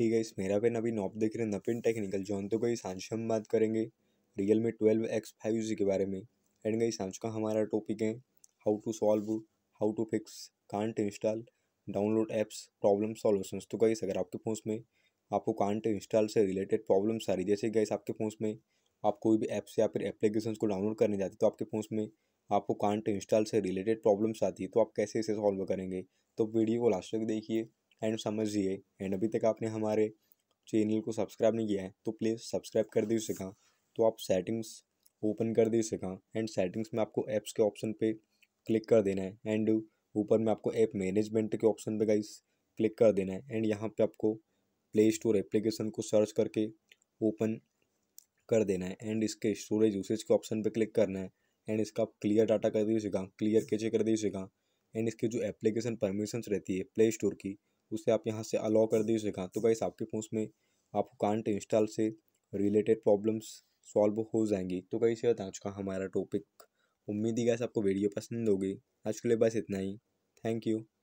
ही guys मेरा pen अभी नॉप देख रहे नपिन टेक्निकल जॉन तो गई सांझ हम बात करेंगे Realme twelve X five G के बारे में एंड गई सांझ का हमारा टॉपिक है how to solve how to fix can't install download apps problem solutions तो गई अगर आपके फ़ोन में आपको कांट इंस्टॉल से रिलेटेड प्रॉब्लम्स आ रही जैसे गई आपके फ़ोन में आप कोई भी ऐप्स या फिर एप्लीकेशन को डाउनलोड करने जाते तो आपके फ़ोन में आपको कांट इंस्टॉल से रिलेटेड प्रॉब्लम्स आती है तो आप कैसे इसे सॉल्व करेंगे तो वीडियो को लास्ट तक देखिए एंड समझिए एंड अभी तक आपने हमारे चैनल को सब्सक्राइब नहीं किया है तो प्लीज़ सब्सक्राइब कर दीजिए कहाँ तो आप सेटिंग्स ओपन कर दीजिए कहाँ एंड सेटिंग्स में आपको ऐप्स के ऑप्शन पे क्लिक कर देना है एंड ऊपर में आपको ऐप मैनेजमेंट के ऑप्शन पे गाइस क्लिक कर देना है एंड यहाँ पे आपको प्ले स्टोर एप्लीकेशन को सर्च करके ओपन कर देना है एंड इसके स्टोरेज यूसेज के ऑप्शन पे क्लिक करना है एंड इसका आप क्लियर डाटा कर दीजिएगा क्लियर कैचे कर दीजिएगा एंड इसके जो एप्लीकेशन परमिशंस रहती है प्ले स्टोर की उसे आप यहाँ से अलाउ कर कहाँ तो गाइस आपके फ़ोन में आपको कांट इंस्टॉल से रिलेटेड प्रॉब्लम्स सॉल्व हो जाएंगी तो गाइस ये आज का हमारा टॉपिक उम्मीद ही गैस आपको वीडियो पसंद होगी आज के लिए बस इतना ही थैंक यू